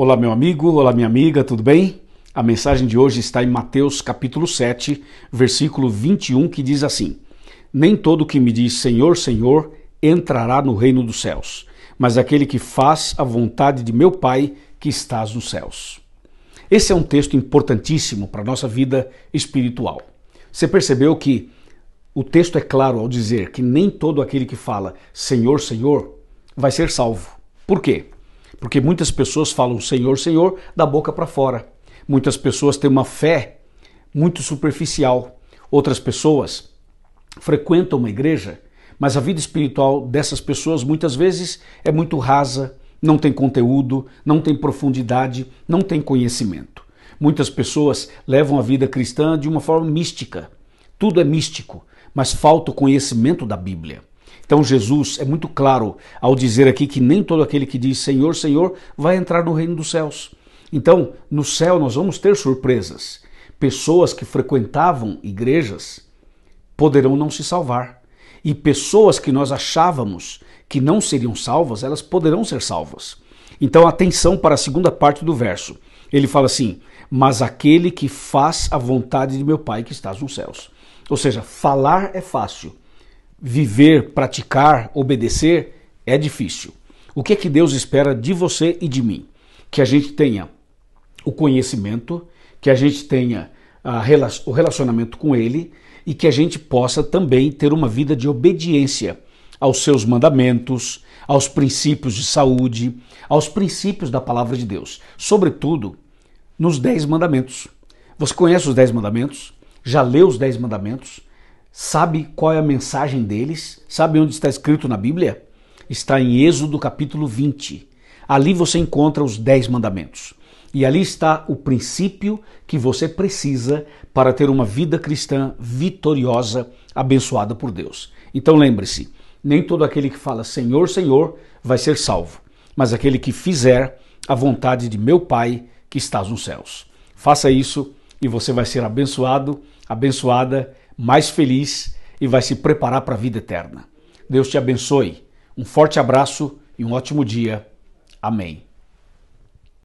Olá, meu amigo, olá, minha amiga, tudo bem? A mensagem de hoje está em Mateus capítulo 7, versículo 21, que diz assim: Nem todo que me diz Senhor, Senhor entrará no reino dos céus, mas aquele que faz a vontade de meu Pai que estás nos céus. Esse é um texto importantíssimo para a nossa vida espiritual. Você percebeu que o texto é claro ao dizer que nem todo aquele que fala Senhor, Senhor vai ser salvo. Por quê? Porque muitas pessoas falam Senhor, Senhor, da boca para fora. Muitas pessoas têm uma fé muito superficial. Outras pessoas frequentam uma igreja, mas a vida espiritual dessas pessoas muitas vezes é muito rasa, não tem conteúdo, não tem profundidade, não tem conhecimento. Muitas pessoas levam a vida cristã de uma forma mística. Tudo é místico, mas falta o conhecimento da Bíblia. Então Jesus é muito claro ao dizer aqui que nem todo aquele que diz Senhor, Senhor vai entrar no reino dos céus. Então, no céu nós vamos ter surpresas. Pessoas que frequentavam igrejas poderão não se salvar. E pessoas que nós achávamos que não seriam salvas, elas poderão ser salvas. Então, atenção para a segunda parte do verso. Ele fala assim: Mas aquele que faz a vontade de meu Pai que estás nos céus. Ou seja, falar é fácil, viver, praticar, obedecer é difícil. O que é que Deus espera de você e de mim? Que a gente tenha o conhecimento, que a gente tenha ah, a, o relacionamento com Ele e que a gente possa também ter uma vida de obediência aos seus mandamentos, aos princípios de saúde, aos princípios da palavra de Deus, sobretudo nos dez mandamentos. Você conhece os dez mandamentos? Já leu os dez mandamentos? sabe qual é a mensagem deles? Sabe onde está escrito na Bíblia? Está em Êxodo capítulo 20. Ali você encontra os dez mandamentos. E ali está o princípio que você precisa para ter uma vida cristã vitoriosa, abençoada por Deus. Então lembre-se: nem todo aquele que fala Senhor, Senhor vai ser salvo, mas aquele que fizer a vontade de meu Pai que estás nos céus. Faça isso e você vai ser abençoado, abençoada mais feliz e vai se preparar para a vida eterna. Deus te abençoe. Um forte abraço e um ótimo dia. Amém.